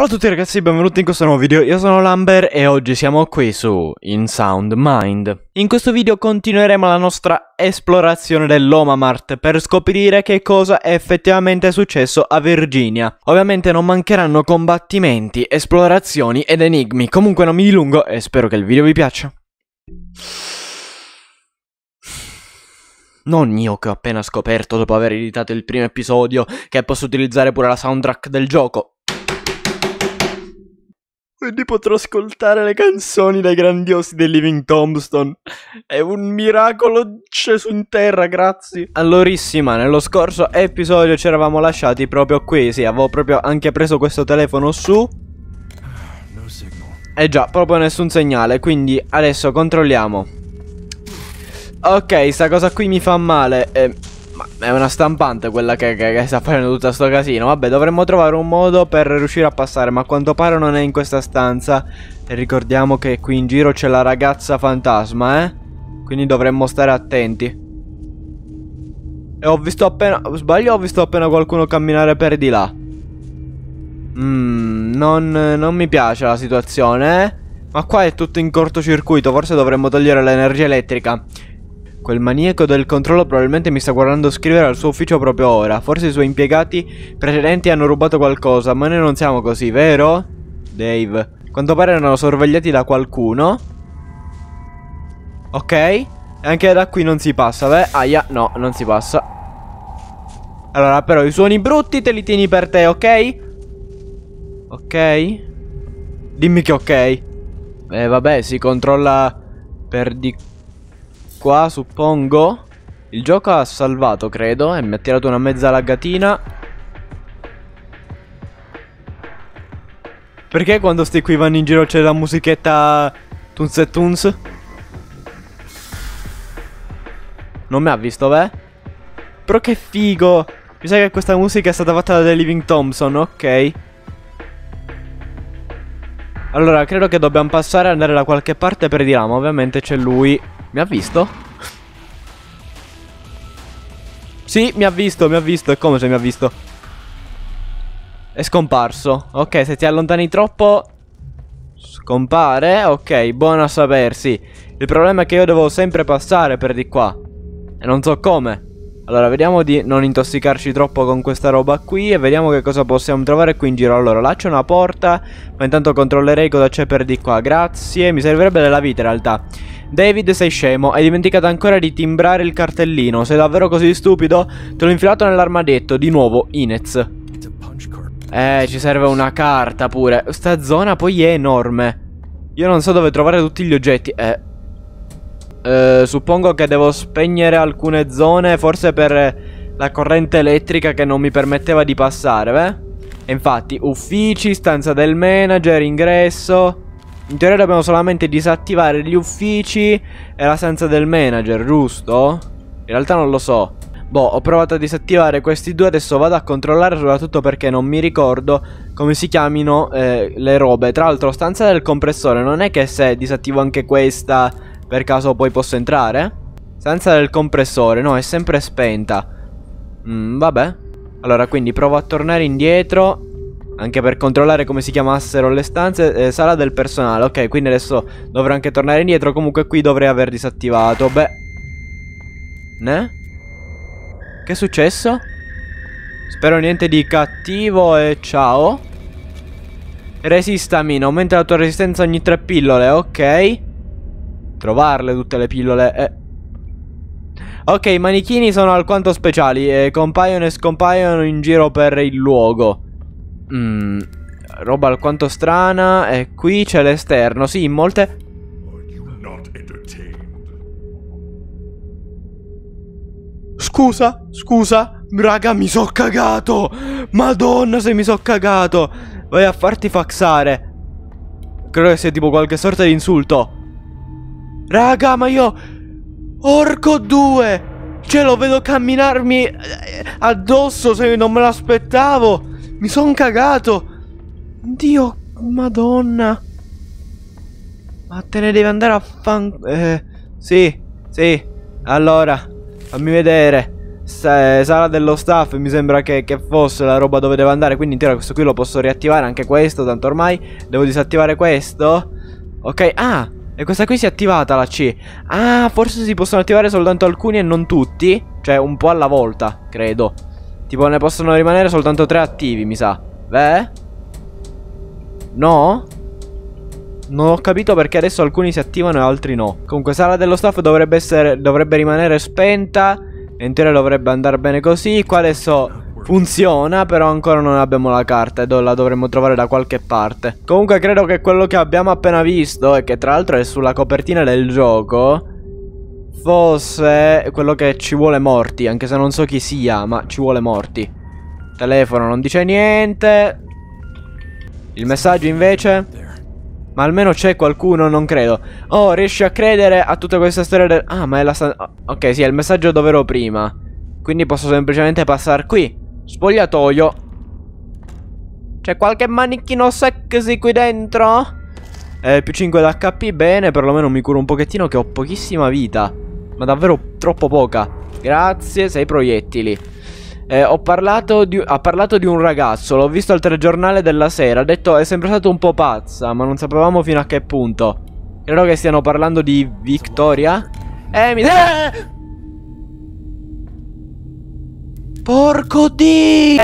Ciao a tutti ragazzi e benvenuti in questo nuovo video, io sono Lamber e oggi siamo qui su In Sound Mind. In questo video continueremo la nostra esplorazione dell'Omamart per scoprire che cosa è effettivamente successo a Virginia. Ovviamente non mancheranno combattimenti, esplorazioni ed enigmi, comunque non mi dilungo e spero che il video vi piaccia. Non io che ho appena scoperto dopo aver editato il primo episodio che posso utilizzare pure la soundtrack del gioco, quindi potrò ascoltare le canzoni dai grandiosi del Living Tombstone. È un miracolo sceso in terra, grazie. Allorissima, nello scorso episodio ci eravamo lasciati proprio qui. Sì, avevo proprio anche preso questo telefono su. No eh già, proprio nessun segnale, quindi adesso controlliamo. Ok, sta cosa qui mi fa male. Eh, ma è una stampante quella che, che, che sta facendo tutto sto casino. Vabbè, dovremmo trovare un modo per riuscire a passare, ma a quanto pare non è in questa stanza. E ricordiamo che qui in giro c'è la ragazza fantasma, eh? Quindi dovremmo stare attenti. E ho visto appena... Sbaglio ho visto appena qualcuno camminare per di là? Mmm, non, non mi piace la situazione, eh? Ma qua è tutto in cortocircuito, forse dovremmo togliere l'energia elettrica. Quel maniaco del controllo probabilmente mi sta guardando scrivere al suo ufficio proprio ora. Forse i suoi impiegati precedenti hanno rubato qualcosa, ma noi non siamo così, vero? Dave. Quanto pare erano sorvegliati da qualcuno. Ok. E Anche da qui non si passa, beh. Aia, no, non si passa. Allora, però i suoni brutti te li tieni per te, ok? Ok. Dimmi che ok. Eh, vabbè, si controlla per di qua, suppongo. Il gioco ha salvato, credo, e mi ha tirato una mezza laggatina. Perché quando sti qui vanno in giro c'è la musichetta Tunz e Tunz? Non mi ha visto, beh? Però che figo! Mi sa che questa musica è stata fatta da The Living Thompson, ok? Allora, credo che dobbiamo passare e andare da qualche parte per di là, ma ovviamente c'è lui. Mi ha visto? Sì, mi ha visto, mi ha visto. È come se mi ha visto? È scomparso. Ok, se ti allontani troppo... Scompare. Ok, buono a sapersi. Il problema è che io devo sempre passare per di qua. E non so come. Allora, vediamo di non intossicarci troppo con questa roba qui e vediamo che cosa possiamo trovare qui in giro. Allora, là c'è una porta, ma intanto controllerei cosa c'è per di qua. Grazie, mi servirebbe della vita in realtà. David, sei scemo, hai dimenticato ancora di timbrare il cartellino. Sei davvero così stupido? Te l'ho infilato nell'armadetto, di nuovo, Inez. Eh, ci serve una carta pure. Sta zona poi è enorme. Io non so dove trovare tutti gli oggetti. Eh, eh, suppongo che devo spegnere alcune zone, forse per la corrente elettrica che non mi permetteva di passare, beh? E infatti, uffici, stanza del manager, ingresso... In teoria dobbiamo solamente disattivare gli uffici e la stanza del manager, giusto? In realtà non lo so. Boh, ho provato a disattivare questi due, adesso vado a controllare soprattutto perché non mi ricordo come si chiamino eh, le robe. Tra l'altro, stanza del compressore, non è che se disattivo anche questa per caso poi posso entrare? Senza del compressore, no, è sempre spenta. Mm, vabbè. Allora, quindi provo a tornare indietro anche per controllare come si chiamassero le stanze eh, Sala del personale Ok quindi adesso dovrò anche tornare indietro Comunque qui dovrei aver disattivato Beh Ne? Che è successo? Spero niente di cattivo e ciao Resistami, aumenta la tua resistenza ogni tre pillole Ok trovarle tutte le pillole eh. Ok, i manichini sono alquanto speciali eh, Compaiono e scompaiono in giro per il luogo mm, Roba alquanto strana E qui c'è l'esterno Sì, in molte... Scusa, scusa Raga, mi so cagato Madonna se mi so cagato Vai a farti faxare Credo che sia tipo qualche sorta di insulto Raga, ma io... Orco 2! Cioè, lo vedo camminarmi eh, addosso se non me l'aspettavo! Mi son cagato! Dio, madonna! Ma te ne devi andare a fan... Eh, sì, sì. Allora, fammi vedere. Eh, sala dello staff mi sembra che, che, fosse la roba dove devo andare. Quindi, in teoria, questo qui lo posso riattivare. Anche questo, tanto ormai. Devo disattivare questo. Ok, ah, e questa qui si è attivata la C. Ah, forse si possono attivare soltanto alcuni e non tutti. Cioè, un po' alla volta, credo. Tipo, ne possono rimanere soltanto tre attivi, mi sa. Beh? No? Non ho capito perché adesso alcuni si attivano e altri no. Comunque, sala dello staff dovrebbe, essere, dovrebbe rimanere spenta. L'intero dovrebbe andare bene così. Qua adesso funziona, però ancora non abbiamo la carta e la dovremmo trovare da qualche parte. Comunque credo che quello che abbiamo appena visto, e che tra l'altro è sulla copertina del gioco, fosse quello che ci vuole morti, anche se non so chi sia, ma ci vuole morti. Telefono non dice niente. Il messaggio invece... Ma almeno c'è qualcuno, non credo. Oh, riesci a credere a tutta questa storia del... Ah, ma è la... Ok, sì, è il messaggio dove ero prima. Quindi posso semplicemente passare qui. Spogliatoio. C'è qualche manichino sexy qui dentro? Eh, più 5 d'HP, bene, perlomeno mi curo un pochettino che ho pochissima vita. Ma davvero troppo poca. Grazie, sei proiettili. Eh, ho parlato di, ha parlato di un ragazzo, l'ho visto al telegiornale della sera, ha detto è sempre stato un po' pazza, ma non sapevamo fino a che punto. Credo che stiano parlando di Victoria. Eh, mi... Ah! Porco di!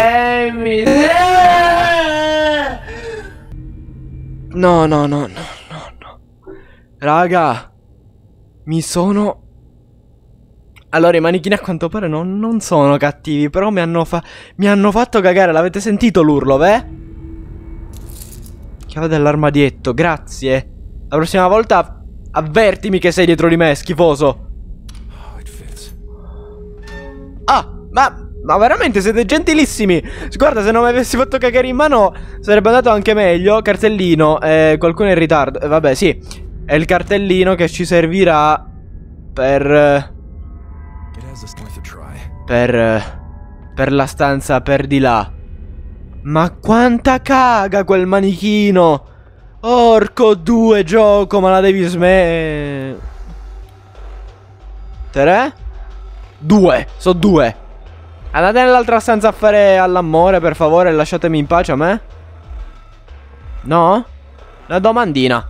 No, no, no, no, no, no. Raga, mi sono... Allora, i manichini a quanto pare non, non sono cattivi, però mi hanno, fa... mi hanno fatto cagare. L'avete sentito l'urlo, beh? Chiave dell'armadietto, grazie. La prossima volta avvertimi che sei dietro di me, schifoso. Ah, ma ma veramente siete gentilissimi. Guarda, se non mi avessi fatto cagare in mano sarebbe andato anche meglio. Cartellino, eh, qualcuno è in ritardo. Eh, vabbè, sì. È il cartellino che ci servirà per... Per... Per la stanza per di là. Ma quanta caga quel manichino! Orco due gioco, ma la devi smettere? Due, Sono due. Andate nell'altra stanza a fare all'amore, per favore, lasciatemi in pace a me. No? Una domandina.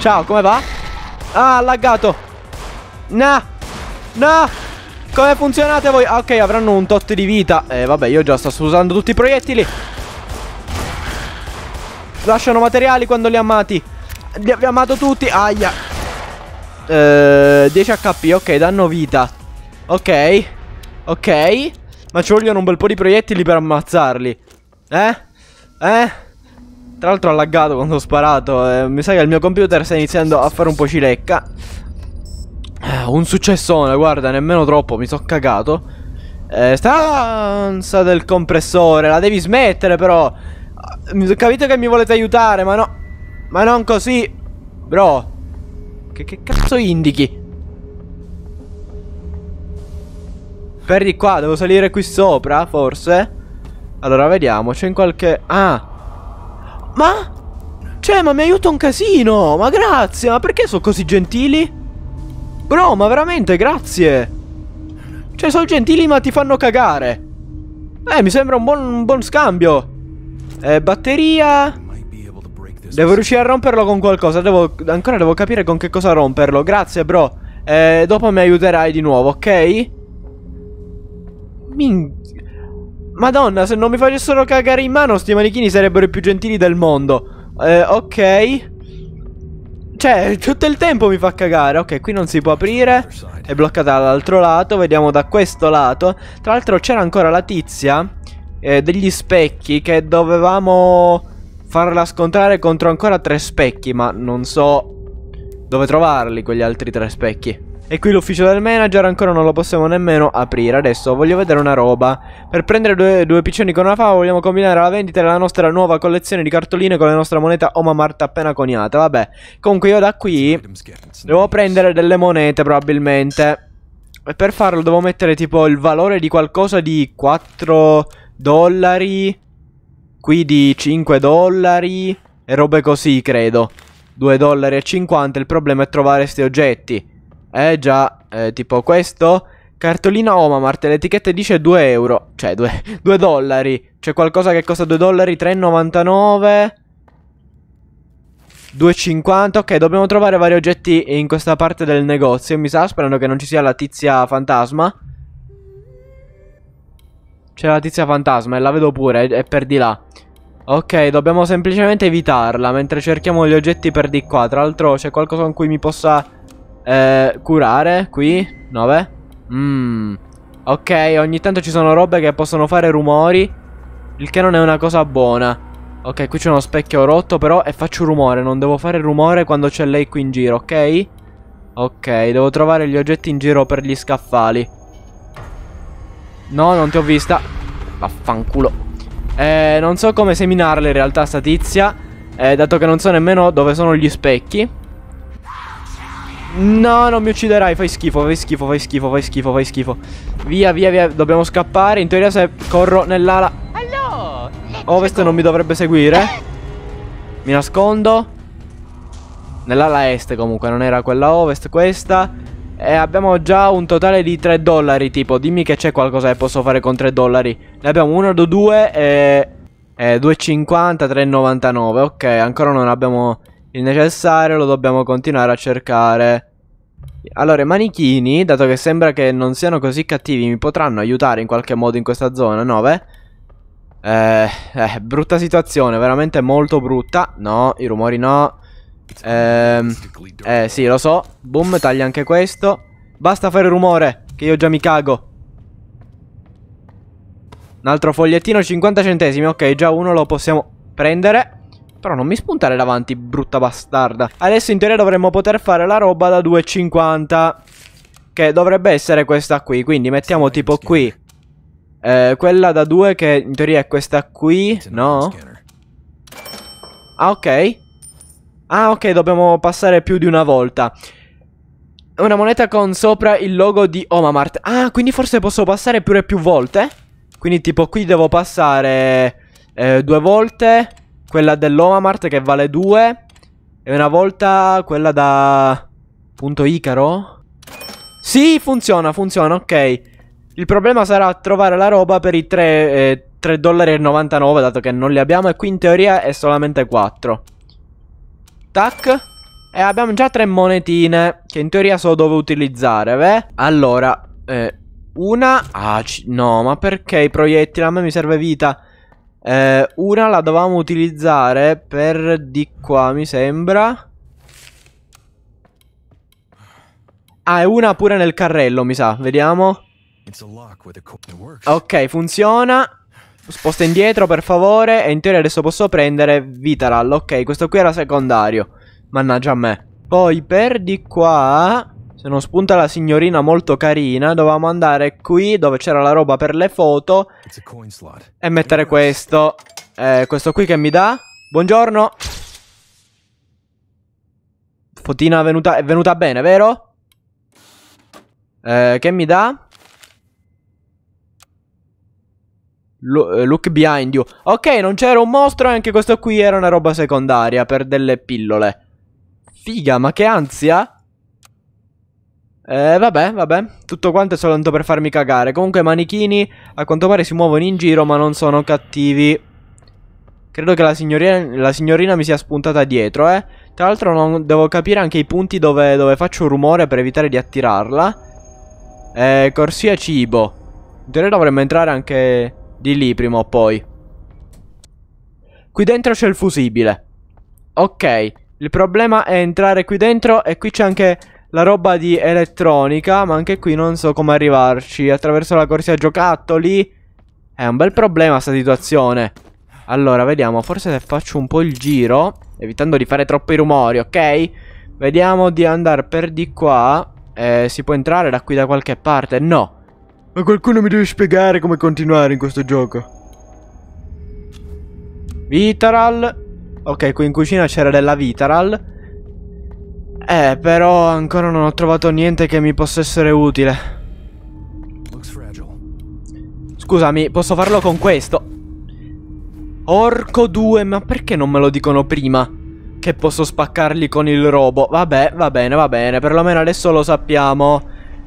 Ciao, come va? Ah, laggato. No! No! Come funzionate voi? Ah, ok, avranno un tot di vita. Eh, vabbè, io già sto usando tutti i proiettili. Lasciano materiali quando li ammati. Li abbiamo amato tutti. Aia. Eh, 10 HP, ok, danno vita. Ok. Ok. Ma ci vogliono un bel po' di proiettili per ammazzarli. Eh? Eh? Tra l'altro ho laggato quando ho sparato. Eh, mi sa che il mio computer sta iniziando a fare un po' cilecca. Eh, un successone, guarda, nemmeno troppo, mi sono cagato. Eh, stanza del compressore, la devi smettere però. Eh, mi sono capito che mi volete aiutare, ma no. Ma non così. Bro. Che, che cazzo indichi? Per di qua, devo salire qui sopra, forse? Allora, vediamo, c'è in qualche... Ah! Ma? Cioè, ma mi aiuta un casino! Ma grazie, ma perché sono così gentili? Bro, ma veramente, grazie! Cioè, sono gentili ma ti fanno cagare! Eh, mi sembra un buon, un buon scambio! Eh, batteria... Devo riuscire a romperlo con qualcosa, devo... Ancora devo capire con che cosa romperlo, grazie, bro! Eh, dopo mi aiuterai di nuovo, ok? Min... Madonna, se non mi facessero cagare in mano, sti manichini sarebbero i più gentili del mondo. Eh, ok. Cioè, tutto il tempo mi fa cagare. Ok, qui non si può aprire. È bloccata dall'altro lato. Vediamo da questo lato. Tra l'altro c'era ancora la tizia eh, degli specchi che dovevamo farla scontrare contro ancora tre specchi, ma non so dove trovarli quegli altri tre specchi. E qui l'ufficio del manager ancora non lo possiamo nemmeno aprire. Adesso voglio vedere una roba. Per prendere due, due piccioni con una fava vogliamo combinare la vendita della nostra nuova collezione di cartoline con la nostra moneta Oma Marta appena coniata. Vabbè. Comunque io da qui devo prendere delle monete probabilmente. E per farlo devo mettere tipo il valore di qualcosa di 4 dollari. Qui di 5 dollari. E robe così credo. 2 dollari e 50. Il problema è trovare questi oggetti. Eh già, eh, tipo questo. Cartolina Omamart, l'etichetta dice 2 euro, cioè 2, 2 dollari. C'è qualcosa che costa 2 dollari, 3,99. 2,50. Ok, dobbiamo trovare vari oggetti in questa parte del negozio. Mi sa, sperando che non ci sia la tizia fantasma. C'è la tizia fantasma e la vedo pure, è per di là. Ok, dobbiamo semplicemente evitarla mentre cerchiamo gli oggetti per di qua. Tra l'altro c'è qualcosa con cui mi possa eh, curare qui. 9. Mmm. Ok, ogni tanto ci sono robe che possono fare rumori. Il che non è una cosa buona. Ok, qui c'è uno specchio rotto però e faccio rumore. Non devo fare rumore quando c'è lei qui in giro, ok? Ok, devo trovare gli oggetti in giro per gli scaffali. No, non ti ho vista. Vaffanculo. Eh, non so come seminarle in realtà sta tizia. Eh, dato che non so nemmeno dove sono gli specchi. No, non mi ucciderai, fai schifo, fai schifo, fai schifo, fai schifo, fai schifo. Via, via, via, dobbiamo scappare. In teoria se corro nell'ala ovest non mi dovrebbe seguire. Mi nascondo. Nell'ala est comunque, non era quella ovest, questa. E abbiamo già un totale di 3 dollari, tipo, dimmi che c'è qualcosa che posso fare con 3 dollari. Ne abbiamo 1, 2, 2 e 2,50, 3,99. Ok, ancora non abbiamo il necessario lo dobbiamo continuare a cercare. Allora, i manichini, dato che sembra che non siano così cattivi, mi potranno aiutare in qualche modo in questa zona, 9? No, eh, eh, brutta situazione, veramente molto brutta. No, i rumori no. Eh, eh, sì, lo so. Boom, taglia anche questo. Basta fare rumore, che io già mi cago. Un altro fogliettino, 50 centesimi. Ok, già uno lo possiamo prendere. Però non mi spuntare davanti, brutta bastarda. Adesso in teoria dovremmo poter fare la roba da 2,50. Che dovrebbe essere questa qui. Quindi mettiamo tipo qui. Eh, quella da 2 che in teoria è questa qui. No? Ah, ok. Ah, ok, dobbiamo passare più di una volta. Una moneta con sopra il logo di Omamart. Ah, quindi forse posso passare pure più volte? Quindi tipo qui devo passare eh, due volte quella dell'Omamart che vale 2 e una volta quella da... punto Icaro? Sì, funziona, funziona, ok. Il problema sarà trovare la roba per i 3,99 eh, 3 dollari dato che non li abbiamo e qui in teoria è solamente 4. Tac. E abbiamo già 3 monetine che in teoria so dove utilizzare, beh. Allora, eh, una... Ah, no, ma perché i proiettili? A me mi serve vita. Eh, una la dovevamo utilizzare per di qua, mi sembra. Ah, e una pure nel carrello, mi sa. Vediamo. Ok, funziona. Sposta indietro, per favore. E in teoria adesso posso prendere Vitaral. Ok, questo qui era secondario. Mannaggia a me. Poi per di qua... Se non spunta la signorina molto carina, dovevamo andare qui dove c'era la roba per le foto e mettere questo. Eh, questo qui che mi dà? Buongiorno. Fotina è venuta, è venuta bene, vero? Eh, che mi dà? Eh, look behind you. Ok, non c'era un mostro e anche questo qui era una roba secondaria per delle pillole. Figa, ma che ansia! Eh, vabbè, vabbè. Tutto quanto è soltanto per farmi cagare. Comunque, i manichini a quanto pare si muovono in giro, ma non sono cattivi. Credo che la signorina, la signorina mi sia spuntata dietro, eh. Tra l'altro, devo capire anche i punti dove, dove faccio rumore per evitare di attirarla. Eh, corsia cibo. In teoria dovremmo entrare anche di lì prima o poi. Qui dentro c'è il fusibile. Ok. Il problema è entrare qui dentro e qui c'è anche la roba di elettronica, ma anche qui non so come arrivarci. Attraverso la corsia giocattoli. È un bel problema sta situazione. Allora, vediamo, forse se faccio un po' il giro, evitando di fare troppi rumori, ok? Vediamo di andare per di qua. Eh, si può entrare da qui da qualche parte? No. Ma qualcuno mi deve spiegare come continuare in questo gioco. Vitaral. Ok, qui in cucina c'era della Vitaral. Eh, però ancora non ho trovato niente che mi possa essere utile. Scusami, posso farlo con questo? Orco 2, ma perché non me lo dicono prima? Che posso spaccarli con il robo? Vabbè, va bene, va bene, perlomeno adesso lo sappiamo.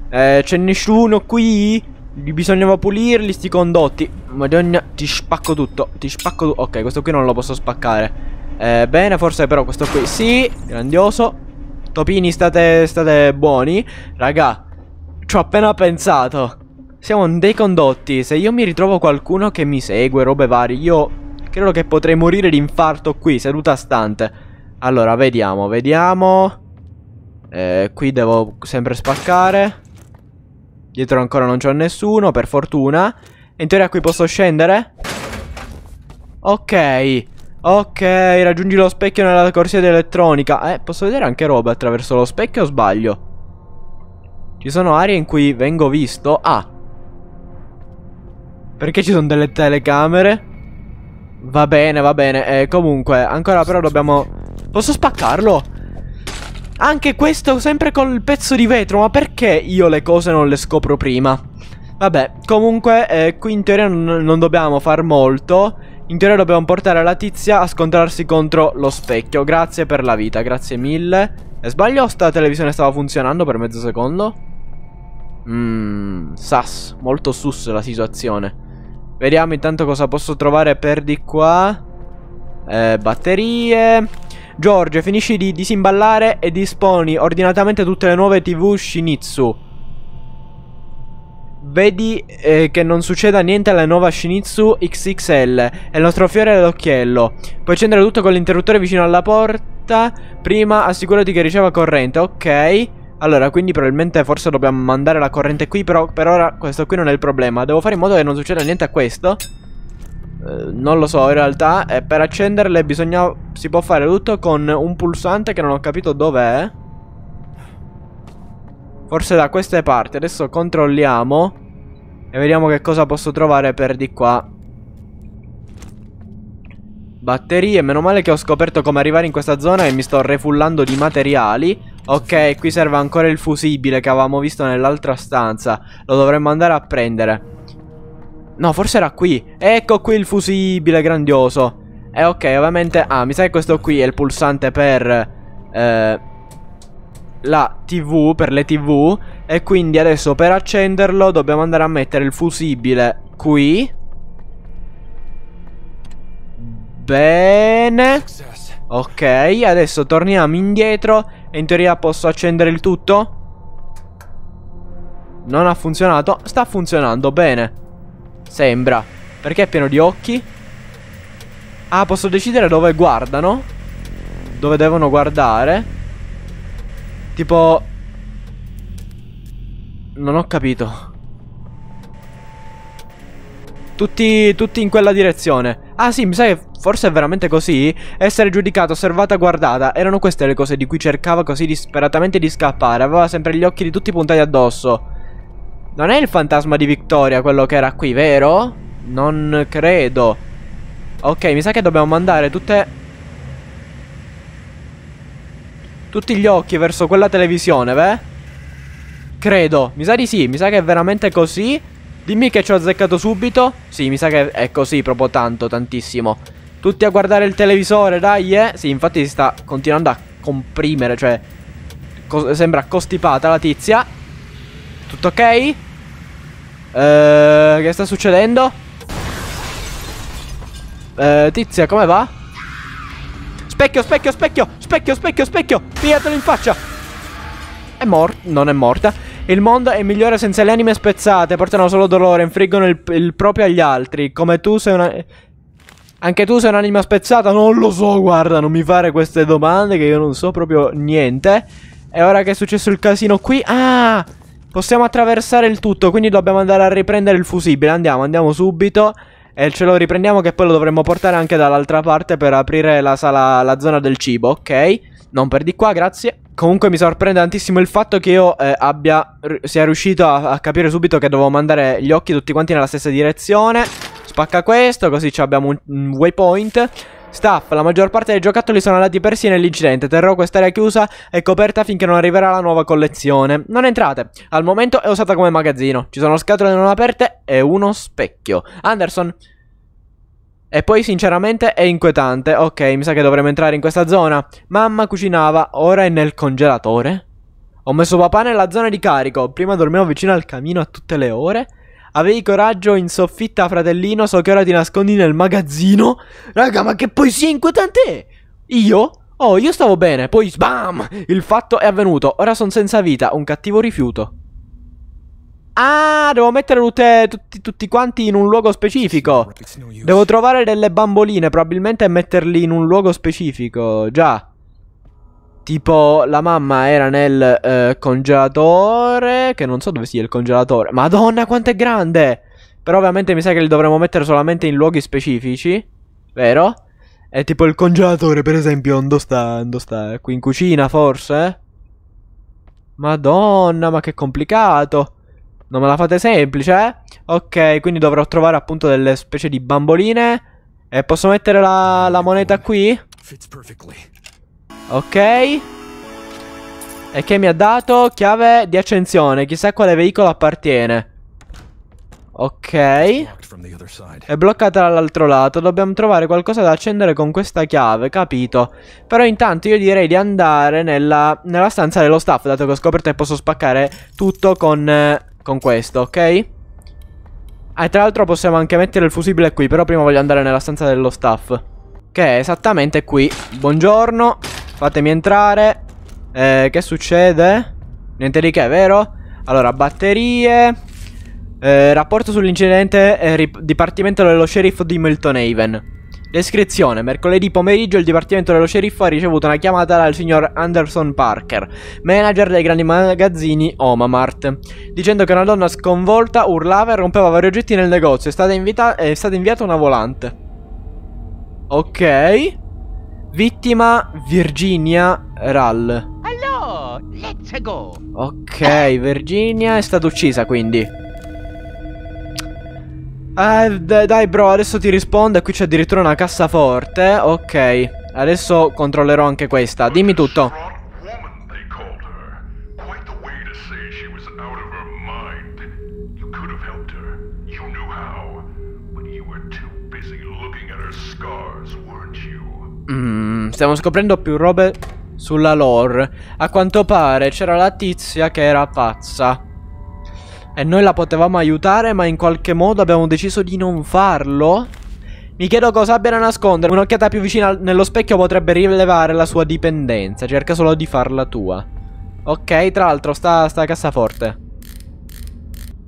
Eh, c'è nessuno qui? Bisognava pulirli sti condotti. Madonna, ti spacco tutto, ti spacco tutto. Ok, questo qui non lo posso spaccare. Eh, bene, forse però questo qui sì, grandioso. Topini state, state buoni. Raga, ci ho appena pensato. Siamo dei condotti. Se io mi ritrovo qualcuno che mi segue, robe varie, io credo che potrei morire di infarto qui, seduta stante. Allora, vediamo, vediamo. Eh, qui devo sempre spaccare. Dietro ancora non c'è nessuno, per fortuna. In teoria qui posso scendere? Ok Ok. Ok, raggiungi lo specchio nella corsia elettronica. Eh, posso vedere anche roba attraverso lo specchio o sbaglio? Ci sono aree in cui vengo visto? Ah. Perché ci sono delle telecamere? Va bene, va bene. Eh, comunque, ancora però dobbiamo... Posso spaccarlo? Anche questo sempre col pezzo di vetro. Ma perché io le cose non le scopro prima? Vabbè, comunque eh, qui in teoria non, non dobbiamo far molto. In teoria dobbiamo portare la tizia a scontrarsi contro lo specchio. Grazie per la vita, grazie mille. E sbaglio o sta televisione stava funzionando per mezzo secondo? Mmm, sas, molto sus la situazione. Vediamo intanto cosa posso trovare per di qua. Eh, batterie. Giorgio, finisci di disimballare e disponi ordinatamente tutte le nuove TV Shinitsu. Vedi eh, che non succeda niente alla nuova Shinizu XXL. È il nostro fiore all'occhiello. Puoi accendere tutto con l'interruttore vicino alla porta. Prima assicurati che riceva corrente. Ok. Allora, quindi probabilmente forse dobbiamo mandare la corrente qui, però per ora questo qui non è il problema. Devo fare in modo che non succeda niente a questo. Eh, non lo so in realtà, eh, per accenderle bisogna... si può fare tutto con un pulsante che non ho capito dov'è. Forse da queste parti. Adesso controlliamo. E vediamo che cosa posso trovare per di qua. Batterie. Meno male che ho scoperto come arrivare in questa zona e mi sto refullando di materiali. Ok, qui serve ancora il fusibile che avevamo visto nell'altra stanza. Lo dovremmo andare a prendere. No, forse era qui. Ecco qui il fusibile grandioso. E eh, ok, ovviamente... Ah, mi sa che questo qui è il pulsante per... Eh la TV, per le TV, e quindi adesso per accenderlo dobbiamo andare a mettere il fusibile qui. Bene. Ok, adesso torniamo indietro e in teoria posso accendere il tutto? Non ha funzionato, sta funzionando, bene. Sembra. Perché è pieno di occhi? Ah, posso decidere dove guardano? Dove devono guardare? Tipo... Non ho capito. Tutti, tutti in quella direzione. Ah sì, mi sa che forse è veramente così? Essere giudicata, osservata, guardata. Erano queste le cose di cui cercava così disperatamente di scappare. Aveva sempre gli occhi di tutti puntati addosso. Non è il fantasma di Vittoria quello che era qui, vero? Non credo. Ok, mi sa che dobbiamo mandare tutte tutti gli occhi verso quella televisione, beh? Credo. Mi sa di sì, mi sa che è veramente così. Dimmi che ci ho azzeccato subito. Sì, mi sa che è così proprio tanto, tantissimo. Tutti a guardare il televisore, dai, eh? Sì, infatti si sta continuando a comprimere, cioè... Co sembra costipata la tizia. Tutto ok? Ehm, che sta succedendo? Ehm, tizia, come va? Specchio, specchio, specchio, specchio, specchio, specchio. Pigliatelo in faccia. È morta, non è morta. Il mondo è migliore senza le anime spezzate, portano solo dolore, infliggono il, il proprio agli altri. Come tu sei una... Anche tu sei un'anima spezzata? Non lo so, guarda, non mi fare queste domande che io non so proprio niente. E ora che è successo il casino qui... Ah! Possiamo attraversare il tutto, quindi dobbiamo andare a riprendere il fusibile. Andiamo, andiamo subito. E ce lo riprendiamo che poi lo dovremmo portare anche dall'altra parte per aprire la sala, la zona del cibo, ok? Non per di qua, grazie. Comunque mi sorprende tantissimo il fatto che io eh, abbia, sia riuscito a, a capire subito che dovevo mandare gli occhi tutti quanti nella stessa direzione. Spacca questo, così abbiamo un, un waypoint. Staff, la maggior parte dei giocattoli sono andati persi nell'incidente, terrò quest'area chiusa e coperta finché non arriverà la nuova collezione. Non entrate, al momento è usata come magazzino, ci sono scatole non aperte e uno specchio. Anderson... E poi sinceramente è inquietante, ok mi sa che dovremmo entrare in questa zona. Mamma cucinava, ora è nel congelatore. Ho messo papà nella zona di carico, prima dormivo vicino al camino a tutte le ore Avevi coraggio in soffitta, fratellino. So che ora ti nascondi nel magazzino. Raga, ma che poesia inquietante è! Io? Oh, io stavo bene, poi sbam! Il fatto è avvenuto. Ora sono senza vita, un cattivo rifiuto. Ah, devo mettere tutte, tutti, tutti, quanti in un luogo specifico. Devo trovare delle bamboline, probabilmente, e metterli in un luogo specifico. Già. Tipo, la mamma era nel eh, congelatore. Che non so dove sia il congelatore. Madonna, quanto è grande! Però ovviamente mi sa che li dovremmo mettere solamente in luoghi specifici. Vero? E tipo il congelatore, per esempio, dove sta? Dove sta? Qui in cucina, forse? Madonna, ma che complicato! Non me la fate semplice, eh? Ok, quindi dovrò trovare appunto delle specie di bamboline. E posso mettere la, la moneta qui? Fits perfectly. Ok E che mi ha dato? Chiave di accensione Chissà quale veicolo appartiene Ok È bloccata dall'altro lato Dobbiamo trovare qualcosa da accendere con questa chiave Capito Però intanto io direi di andare nella, nella stanza dello staff Dato che ho scoperto che posso spaccare tutto con, con questo Ok Ah, tra l'altro possiamo anche mettere il fusibile qui Però prima voglio andare nella stanza dello staff Che è esattamente qui Buongiorno Fatemi entrare. Eh, che succede? Niente di che, vero? Allora, batterie. Eh, rapporto sull'incidente eh, Dipartimento dello Sceriffo di Milton Haven. Descrizione. Mercoledì pomeriggio il Dipartimento dello Sceriffo ha ricevuto una chiamata dal signor Anderson Parker, manager dei grandi magazzini Omamart, dicendo che una donna sconvolta urlava e rompeva vari oggetti nel negozio. È stata, è stata inviata una volante. Ok. Vittima Virginia Rall. Hello, let's go. Ok, Virginia è stata uccisa quindi. Eh, dai bro, adesso ti rispondo e qui c'è addirittura una cassaforte. Ok, adesso controllerò anche questa. Dimmi tutto. You Mm, stiamo scoprendo più robe sulla lore. A quanto pare c'era la tizia che era pazza. E noi la potevamo aiutare, ma in qualche modo abbiamo deciso di non farlo. Mi chiedo cosa abbia da nascondere. Un'occhiata più vicina nello specchio potrebbe rilevare la sua dipendenza. Cerca solo di farla tua. Ok, tra l'altro, sta, sta cassaforte.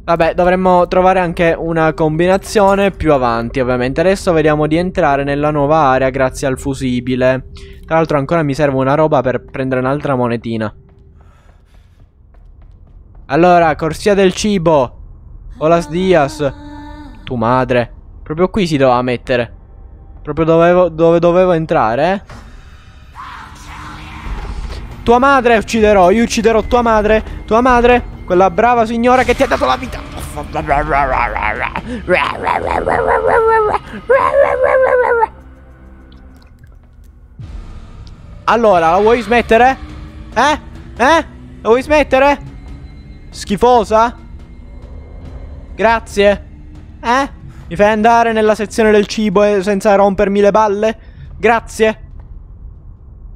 Vabbè, dovremmo trovare anche una combinazione più avanti, ovviamente. Adesso vediamo di entrare nella nuova area grazie al fusibile. Tra l'altro ancora mi serve una roba per prendere un'altra monetina. Allora, corsia del cibo. Olas Dias. Tu madre. Proprio qui si doveva mettere. Proprio dovevo, dove dovevo entrare, eh? Tua madre ucciderò, io ucciderò tua madre, tua madre quella brava signora che ti ha dato la vita. Allora, la vuoi smettere? Eh? Eh? La vuoi smettere? Schifosa? Grazie. Eh? Mi fai andare nella sezione del cibo senza rompermi le balle? Grazie.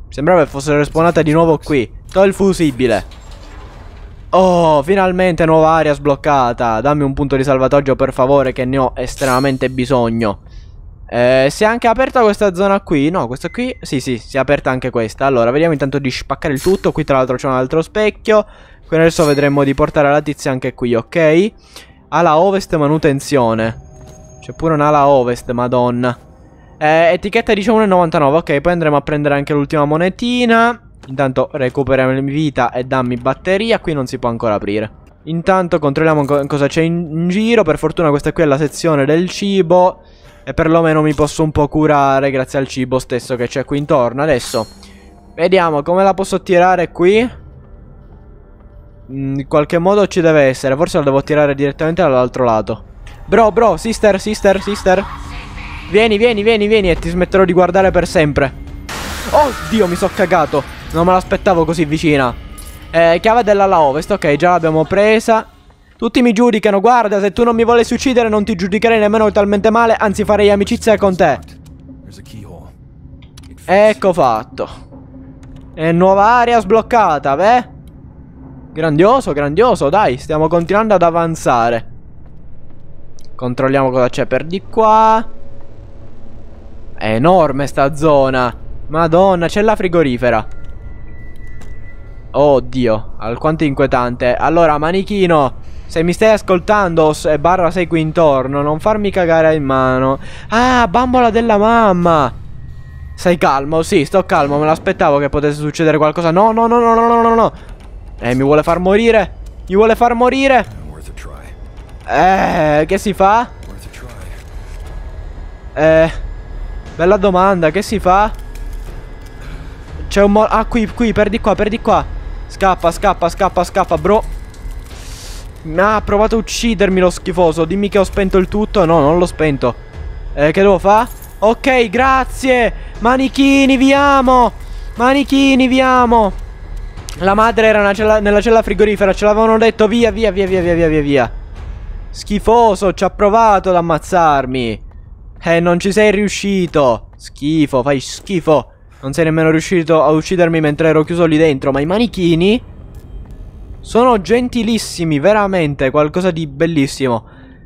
Sembrava che fossero respawnate di nuovo qui. Togli il fusibile. Oh, finalmente nuova area sbloccata. Dammi un punto di salvataggio per favore che ne ho estremamente bisogno. Eh, si è anche aperta questa zona qui? No, questa qui? Sì, sì, si è aperta anche questa. Allora, vediamo intanto di spaccare il tutto. Qui tra l'altro c'è un altro specchio. Qui adesso vedremo di portare la tizia anche qui, ok? Ala ovest manutenzione. C'è pure un'ala ovest, madonna. Eh, etichetta 19,99. Ok, poi andremo a prendere anche l'ultima monetina. Intanto recuperiamo la mia vita e dammi batteria. Qui non si può ancora aprire. Intanto controlliamo co cosa c'è in giro. Per fortuna questa qui è la sezione del cibo. E perlomeno mi posso un po' curare grazie al cibo stesso che c'è qui intorno. Adesso vediamo come la posso tirare qui. Mm, in qualche modo ci deve essere. Forse la devo tirare direttamente dall'altro lato. Bro, bro, sister, sister, sister. Vieni, vieni, vieni, vieni e ti smetterò di guardare per sempre. Oddio, mi sono cagato. Non me l'aspettavo così vicina. Eh, chiave dell'ala ovest, ok, già l'abbiamo presa. Tutti mi giudicano, guarda, se tu non mi volessi uccidere non ti giudicherei nemmeno talmente male, anzi farei amicizia con te. Ecco fatto. E nuova area sbloccata, beh. Grandioso, grandioso, dai, stiamo continuando ad avanzare. Controlliamo cosa c'è per di qua. È enorme sta zona. Madonna, c'è la frigorifera. Oddio, alquanto inquietante. Allora, manichino, se mi stai ascoltando e barra sei qui intorno, non farmi cagare in mano. Ah, bambola della mamma. Sei calmo? Sì, sto calmo, me l'aspettavo che potesse succedere qualcosa. No, no, no, no, no, no, no, no. Eh, mi vuole far morire. Mi vuole far morire. Eh, che si fa? Eh, bella domanda, che si fa? C'è un mo... Ah, qui, qui, perdi qua, perdi qua. Scappa, scappa, scappa, scappa, bro. Ma ha provato a uccidermi lo schifoso. Dimmi che ho spento il tutto. No, non l'ho spento. Eh, che devo fare? Ok, grazie. Manichini, vi amo. Manichini, vi amo. La madre era cella, nella cella frigorifera. Ce l'avevano detto. Via, via, via, via, via, via, via. Schifoso, ci ha provato ad ammazzarmi. Eh, non ci sei riuscito. Schifo, fai schifo. Non sei nemmeno riuscito a uccidermi mentre ero chiuso lì dentro, ma i manichini sono gentilissimi, veramente, qualcosa di bellissimo.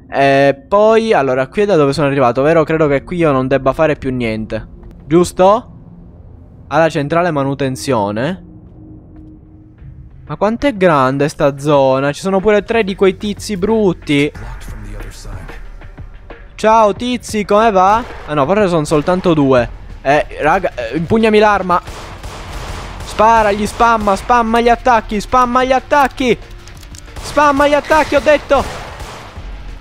E poi, allora, qui è da dove sono arrivato, vero? Credo che qui io non debba fare più niente. Giusto? Alla centrale manutenzione. Ma quanto è grande sta zona? Ci sono pure tre di quei tizi brutti. Ciao tizi, come va? Ah no, forse sono soltanto due. Eh, raga, eh, impugnami l'arma. Spara, gli spamma, spamma gli attacchi, spamma gli attacchi. Spamma gli attacchi, ho detto.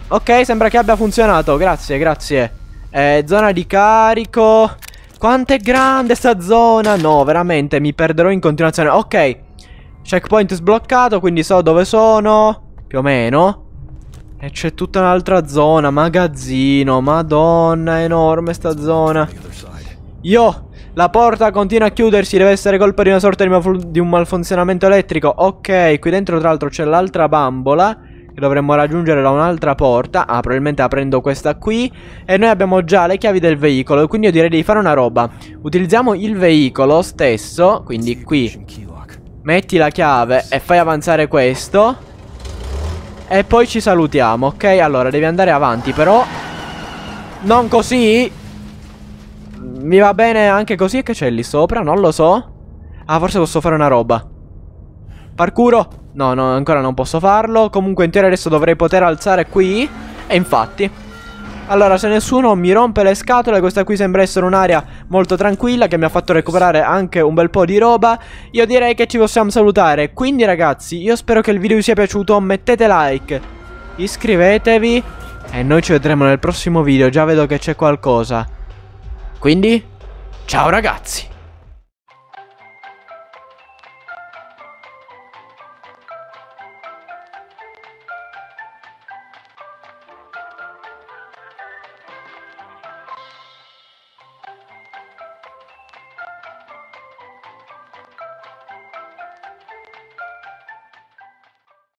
Ok, sembra che abbia funzionato. Grazie, grazie. Eh, zona di carico. Quanto è grande sta zona? No, veramente, mi perderò in continuazione. Ok. Checkpoint sbloccato, quindi so dove sono. Più o meno. E c'è tutta un'altra zona, magazzino, madonna, enorme sta zona. Io, la porta continua a chiudersi, deve essere colpa di una sorta di, mal di un malfunzionamento elettrico. Ok, qui dentro tra l'altro c'è l'altra bambola che dovremmo raggiungere da un'altra porta. Ah, probabilmente aprendo questa qui. E noi abbiamo già le chiavi del veicolo, quindi io direi di fare una roba. Utilizziamo il veicolo stesso, quindi qui. Metti la chiave e fai avanzare questo. E poi ci salutiamo, ok? Allora, devi andare avanti, però... Non così! mi va bene anche così. E che c'è lì sopra? Non lo so. Ah, forse posso fare una roba. Parcuro? No, no, ancora non posso farlo. Comunque in teoria adesso dovrei poter alzare qui. E infatti... Allora, se nessuno mi rompe le scatole, questa qui sembra essere un'area molto tranquilla che mi ha fatto recuperare anche un bel po' di roba. Io direi che ci possiamo salutare. Quindi ragazzi, io spero che il video vi sia piaciuto. Mettete like, iscrivetevi e noi ci vedremo nel prossimo video. Già vedo che c'è qualcosa. Quindi, ciao ragazzi!